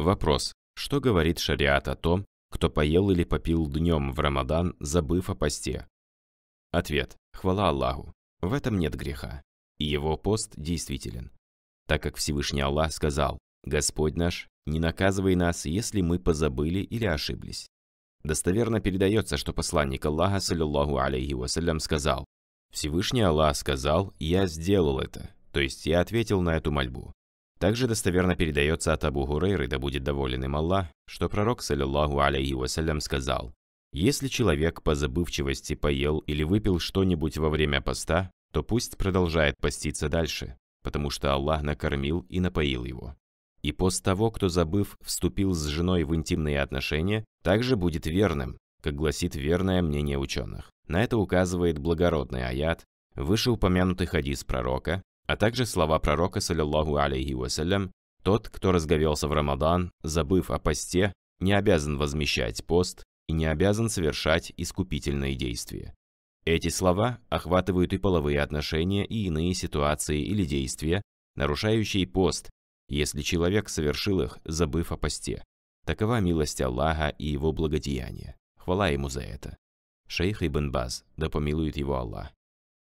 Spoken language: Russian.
Вопрос. Что говорит шариат о том, кто поел или попил днем в Рамадан, забыв о посте? Ответ. Хвала Аллаху. В этом нет греха. И его пост действителен. Так как Всевышний Аллах сказал, «Господь наш, не наказывай нас, если мы позабыли или ошиблись». Достоверно передается, что посланник Аллаха, саллиллаху алейхи вассалям, сказал, «Всевышний Аллах сказал, я сделал это, то есть я ответил на эту мольбу. Также достоверно передается от Абу Гурейры, да будет доволен им Аллах, что пророк, саллиллаху алейхи вассалям, сказал, «Если человек по забывчивости поел или выпил что-нибудь во время поста, то пусть продолжает поститься дальше, потому что Аллах накормил и напоил его. И пост того, кто, забыв, вступил с женой в интимные отношения, также будет верным, как гласит верное мнение ученых. На это указывает благородный аят, вышеупомянутый хадис пророка, а также слова пророка, саллиллаху алейхи вассалям, «Тот, кто разговелся в Рамадан, забыв о посте, не обязан возмещать пост и не обязан совершать искупительные действия». Эти слова охватывают и половые отношения, и иные ситуации или действия, нарушающие пост, если человек совершил их, забыв о посте. Такова милость Аллаха и его благодеяние. Хвала ему за это. Шейх Ибн Баз, да помилует его Аллах,